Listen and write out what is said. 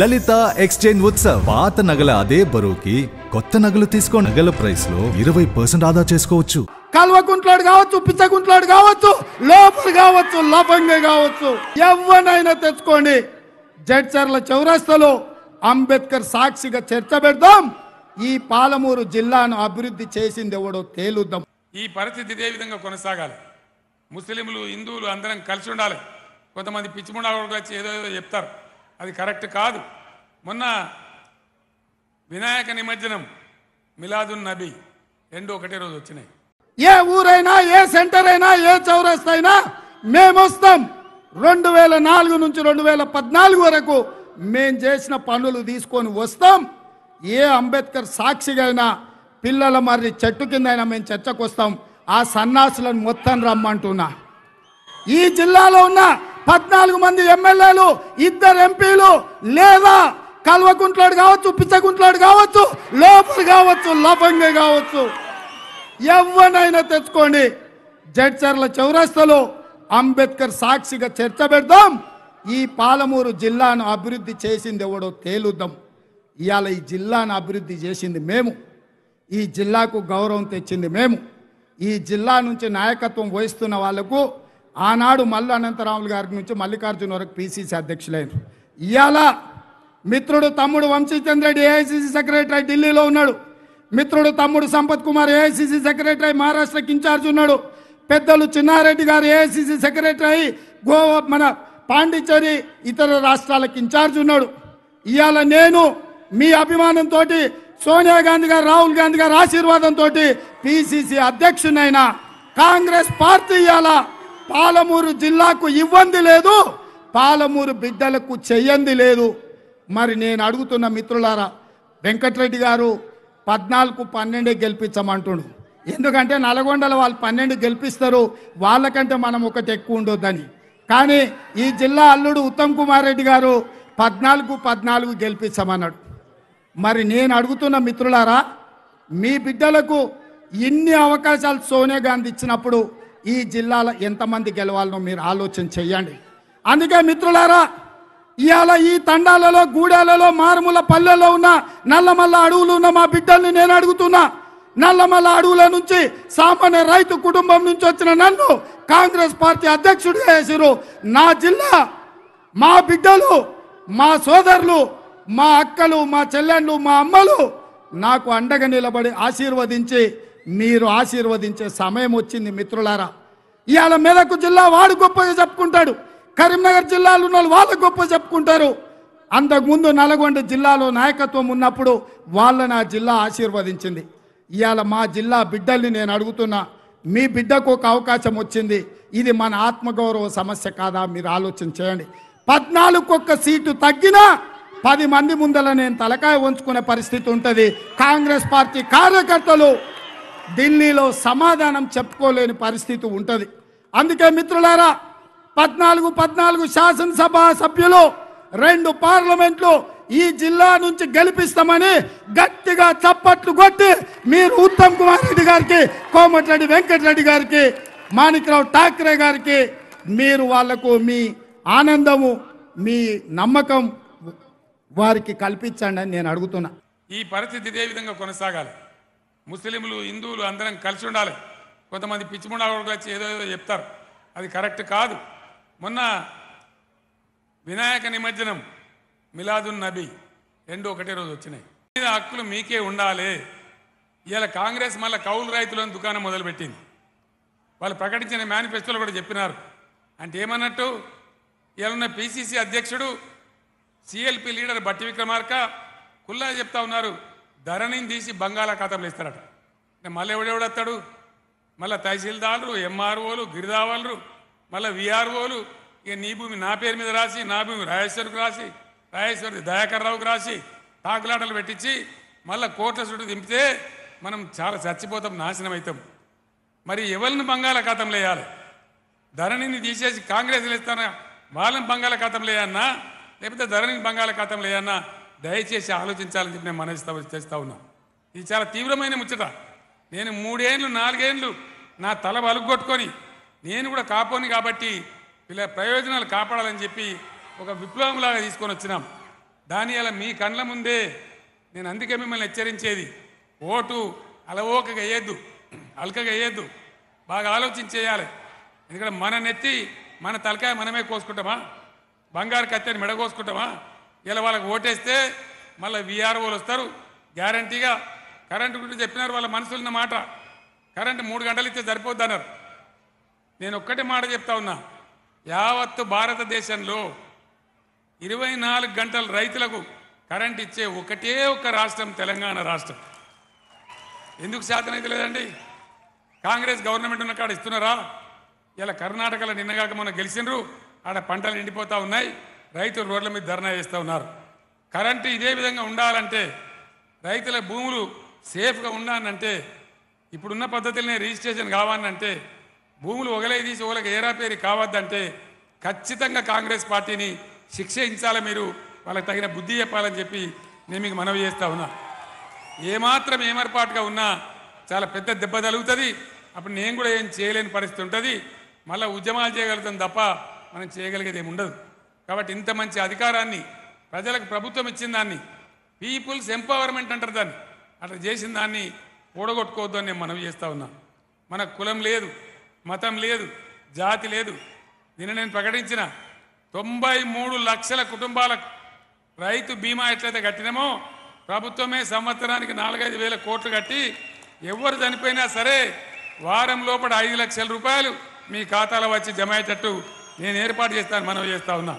లలిత exchange Utsav పాత నగల అదే బరువుకి కొత్త నగలు తీసుకో నగల ప్రైస్ లో ఇరవై పర్సెంట్ ఆదా చేసుకోవచ్చు కల్వకుంట్లాడు కావచ్చు పిచ్చకుంట్లాడు కావచ్చు లోపల కావచ్చు లోపంగా కావచ్చు ఎవరినైనా తెచ్చుకోండి జడ్చర్ల చౌరస్తలో అంబేద్కర్ సాక్షిగా చర్చ పెడదాం ఈ పాలమూరు జిల్లాను అభివృద్ధి చేసింది ఎవడో తేలుద్దాం ఈ పరిస్థితి ఇదే విధంగా కొనసాగాలి ముస్లింలు హిందువులు అందరం కలిసి ఉండాలి కొంతమంది పిచ్చిముండా వచ్చి ఏదో చెప్తారు అది కరెక్ట్ కాదు మొన్న వినాయక నిమజ్జనం మిలాదున్ నబీ రెండు ఒకటే రోజు వచ్చినాయి ఏ ఊరైనా ఏ సెంటర్ అయినా ఏ చౌరస్త అయినా మేము వస్తాం రెండు వేల నాలుగు నుంచి రెండు వేల పద్నాలుగు వరకు మేము చేసిన పనులు తీసుకొని వస్తాం ఏ అంబేద్కర్ సాక్షిగా అయినా పిల్లల మరి చెట్టు కింద అయినా మేము చర్చకు వస్తాం ఆ సన్నాసులను మొత్తం రమ్మంటున్నా ఈ జిల్లాలో ఉన్న పద్నాలుగు మంది ఎమ్మెల్యేలు ఇద్దరు ఎంపీలు లేదా కల్వకుంట్లాడు కావచ్చు పిచ్చకుంట్లాడు కావచ్చు లోపలు కావచ్చు లఫంగ కావచ్చు ఎవరినైనా తెచ్చుకోండి జడ్చర్ల చౌరస్తలో అంబేద్కర్ సాక్షిగా చర్చ పెడదాం ఈ పాలమూరు జిల్లాను అభివృద్ధి చేసింది ఎవడో తేలుద్దాం ఇవాళ ఈ జిల్లాను అభివృద్ధి చేసింది మేము ఈ జిల్లాకు గౌరవం తెచ్చింది మేము ఈ జిల్లా నుంచి నాయకత్వం వహిస్తున్న వాళ్లకు ఆనాడు మల్ల అనంతరాములు గారి నుంచి మల్లికార్జున వరకు పిసిసి అధ్యక్షులైన ఇవాళ మిత్రుడు తమ్ముడు వంశీచంద్ర రెడ్డి ఏఐసిసి సెక్రటరీ ఢిల్లీలో ఉన్నాడు మిత్రుడు తమ్ముడు సంపత్ కుమార్ ఏఐసిసి సెక్రటరీ మహారాష్ట్రకి ఇన్ఛార్జ్ ఉన్నాడు పెద్దలు చిన్నారెడ్డి గారు ఏఐసిసి సెక్రటరీ గోవా మన పాండిచ్చేరి ఇతర రాష్ట్రాలకు ఇన్ఛార్జ్ ఉన్నాడు ఇవాళ నేను మీ అభిమానంతో సోనియా గాంధీ గారు రాహుల్ గాంధీ గారు ఆశీర్వాదంతో పిసిసి అధ్యక్షునైనా కాంగ్రెస్ పార్టీ ఇవాళ పాలమూరు జిల్లాకు ఇవ్వంది లేదు పాలమూరు బిడ్డలకు చెయ్యంది లేదు మరి నేను అడుగుతున్న మిత్రులారా వెంకటరెడ్డి గారు పద్నాలుగు పన్నెండే గెలిపించమంటుడు ఎందుకంటే నల్గొండలో వాళ్ళు పన్నెండు గెలిపిస్తారు వాళ్ళకంటే మనం ఒకటి ఎక్కువ ఉండొద్దని కానీ ఈ జిల్లా అల్లుడు ఉత్తమ్ కుమార్ రెడ్డి గారు పద్నాలుగు పద్నాలుగు గెలిపించమన్నాడు మరి నేను అడుగుతున్న మిత్రులారా మీ బిడ్డలకు ఇన్ని అవకాశాలు సోనియా గాంధీ ఇచ్చినప్పుడు ఈ జిల్లాలో ఎంతమంది గెలవాలనో మీరు ఆలోచన చేయండి అందుకే మిత్రులారా ఇవాళ ఈ తండాలలో గూడాలలో మారుమూల పల్లెల్లో ఉన్న నల్లమల్ల అడవులు ఉన్న మా బిడ్డల్ని నేను అడుగుతున్నా నల్లమల్ల అడవుల నుంచి సామాన్య రైతు కుటుంబం నుంచి వచ్చిన నన్ను కాంగ్రెస్ పార్టీ అధ్యక్షుడిగా వేసారు నా జిల్లా మా బిడ్డలు మా సోదరులు మా అక్కలు మా చెల్లెళ్ళు మా అమ్మలు నాకు అండగా నిలబడి ఆశీర్వదించి మీరు ఆశీర్వదించే సమయం వచ్చింది మిత్రులారా ఇవాళ మెదక్ జిల్లా వాడు గొప్పగా చెప్పుకుంటాడు కరీంనగర్ జిల్లాలో ఉన్న వాళ్ళు గొప్ప చెప్పుకుంటారు అంతకుముందు నల్గొండ జిల్లాలో నాయకత్వం ఉన్నప్పుడు వాళ్ళని ఆ జిల్లా ఆశీర్వదించింది ఇవాళ మా జిల్లా బిడ్డల్ని నేను అడుగుతున్నా మీ బిడ్డకు ఒక అవకాశం వచ్చింది ఇది మన ఆత్మగౌరవ సమస్య కాదా మీరు ఆలోచన చేయండి ఒక్క సీటు తగ్గినా పది మంది ముందల నేను తలకాయ ఉంచుకునే పరిస్థితి ఉంటుంది కాంగ్రెస్ పార్టీ కార్యకర్తలు ఢిల్లీలో సమాధానం చెప్పుకోలేని పరిస్థితి ఉంటుంది అందుకే మిత్రులారా పద్నాలుగు పద్నాలుగు శాసనసభ సభ్యులు రెండు పార్లమెంట్లు ఈ జిల్లా నుంచి గెలిపిస్తామని గట్టిగా చప్పట్లు కొట్టి మీరు ఉత్తమ్ కుమార్ రెడ్డి గారికి కోమటిరెడ్డి వెంకటరెడ్డి గారికి మాణిక్రావు ఠాక్రే గారికి మీరు వాళ్లకు మీ ఆనందము మీ నమ్మకం వారికి కల్పించండి అని నేను అడుగుతున్నా ఈ పరిస్థితి ఇదే విధంగా కొనసాగాలి ముస్లింలు హిందువులు అందరం కలిసి ఉండాలి కొంతమంది పిచ్చిముండాలు వచ్చి ఏదో ఏదో చెప్తారు అది కరెక్ట్ కాదు మొన్న వినాయక నిమజ్జనం మిలాదున్ నబీ రెండు ఒకటే రోజు వచ్చినాయి మీద హక్కులు మీకే ఉండాలి ఇలా కాంగ్రెస్ మళ్ళీ కౌలు రైతులను దుకాణం మొదలుపెట్టింది వాళ్ళు ప్రకటించిన మేనిఫెస్టోలో కూడా చెప్పినారు అంటే ఏమన్నట్టు ఉన్న పిసిసి అధ్యక్షుడు సిఎల్పి లీడర్ బట్టి విక్రమార్క కుల్లా చెప్తా ఉన్నారు ధరణిని తీసి ఖాతాలు ఇస్తారట మళ్ళీ ఎవడెవడొస్తాడు మళ్ళీ తహసీల్దార్లు ఎంఆర్ఓలు గిరిదావాళ్ళు మళ్ళీ విఆర్ఓలు ఇక నీ భూమి నా పేరు మీద రాసి నా భూమి రాజేశ్వరికి రాసి రాజేశ్వరి దయాకర్ రావుకి రాసి తాకులాటలు పెట్టించి మళ్ళీ కోట్ల చుట్టూ దింపితే మనం చాలా చచ్చిపోతాం నాశనం అవుతాం మరి ఎవరిని బంగాళాఖాతంలో వేయాలి ధరణిని తీసేసి కాంగ్రెస్లు ఇస్తానా వాళ్ళని బంగాళాఖాతం లేయన్నా లేకపోతే ధరణిని బంగాళాఖాతంలో లేయన్నా దయచేసి ఆలోచించాలని చెప్పి నేను మనవి చేస్తూ ఉన్నా ఇది చాలా తీవ్రమైన ముచ్చట నేను మూడేళ్ళు నాలుగేళ్ళు నా తల బలుగొట్టుకొని నేను కూడా కాపోను కాబట్టి వీళ్ళ ప్రయోజనాలు కాపాడాలని చెప్పి ఒక విప్లవంలాగా తీసుకొని వచ్చినాం దాని అలా మీ కండ్ల ముందే నేను అందుకే మిమ్మల్ని హెచ్చరించేది ఓటు అలవోకగా వేయద్దు అలకగా వేయద్దు బాగా ఆలోచించేయాలి ఎందుకంటే మన నెత్తి మన తలకాయ మనమే కోసుకుంటామా బంగారు కత్తిని మెడ కోసుకుంటామా ఇలా వాళ్ళకి ఓటేస్తే మళ్ళీ వీఆర్ఓలు వస్తారు గ్యారంటీగా కరెంటు గురించి చెప్పినారు వాళ్ళ మనసులున్న మాట కరెంటు మూడు గంటలు ఇస్తే సరిపోద్దన్నారు నేను ఒక్కటి మాట చెప్తా ఉన్నా యావత్తు భారతదేశంలో ఇరవై నాలుగు గంటల రైతులకు కరెంట్ ఇచ్చే ఒకటే ఒక రాష్ట్రం తెలంగాణ రాష్ట్రం ఎందుకు శాతం అయితే లేదండి కాంగ్రెస్ గవర్నమెంట్ ఉన్న కాడ ఇస్తున్నారా ఇలా కర్ణాటకలో నిన్నగాక మొన్న గెలిచినరు ఆడ పంటలు ఎండిపోతూ ఉన్నాయి రైతులు రోడ్ల మీద ధర్నా చేస్తూ ఉన్నారు కరెంటు ఇదే విధంగా ఉండాలంటే రైతుల భూములు సేఫ్గా ఉన్నానంటే ఇప్పుడున్న పద్ధతిలోనే రిజిస్ట్రేషన్ కావాలంటే భూములు ఒకలే తీసి ఒకరికి ఏరాపేరి కావద్దంటే ఖచ్చితంగా కాంగ్రెస్ పార్టీని శిక్షించాలి మీరు వాళ్ళకి తగిన బుద్ధి చెప్పాలని చెప్పి నేను మీకు మనవి చేస్తా ఉన్నా ఏమాత్రం ఏమర్పాటుగా ఉన్నా చాలా పెద్ద దెబ్బ తలుగుతుంది అప్పుడు నేను కూడా ఏం చేయలేని పరిస్థితి ఉంటుంది మళ్ళీ ఉద్యమాలు చేయగలుగుతాం తప్ప మనం చేయగలిగేది ఏమి ఉండదు కాబట్టి ఇంత మంచి అధికారాన్ని ప్రజలకు ప్రభుత్వం ఇచ్చిన దాన్ని పీపుల్స్ ఎంపవర్మెంట్ అంటారు దాన్ని అట్లా చేసిన దాన్ని అని నేను మనవి చేస్తూ ఉన్నా మన కులం లేదు మతం లేదు జాతి లేదు నిన్న నేను ప్రకటించిన తొంభై మూడు లక్షల కుటుంబాలకు రైతు బీమా ఎట్లయితే కట్టినామో ప్రభుత్వమే సంవత్సరానికి నాలుగైదు వేల కోట్లు కట్టి ఎవరు చనిపోయినా సరే వారం లోపల ఐదు లక్షల రూపాయలు మీ ఖాతాలో వచ్చి జమ అయ్యేటట్టు నేను ఏర్పాటు చేస్తాను మనం చేస్తా ఉన్నా